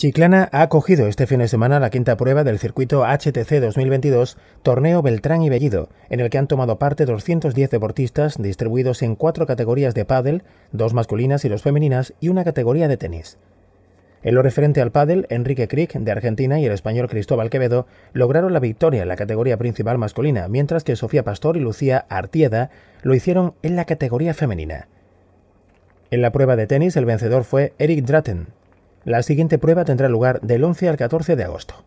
Chiclana ha acogido este fin de semana la quinta prueba del circuito HTC 2022 Torneo Beltrán y Bellido, en el que han tomado parte 210 deportistas distribuidos en cuatro categorías de pádel, dos masculinas y dos femeninas y una categoría de tenis. En lo referente al pádel, Enrique Crick de Argentina y el español Cristóbal Quevedo lograron la victoria en la categoría principal masculina, mientras que Sofía Pastor y Lucía Artieda lo hicieron en la categoría femenina. En la prueba de tenis, el vencedor fue Eric Dratten, la siguiente prueba tendrá lugar del 11 al 14 de agosto.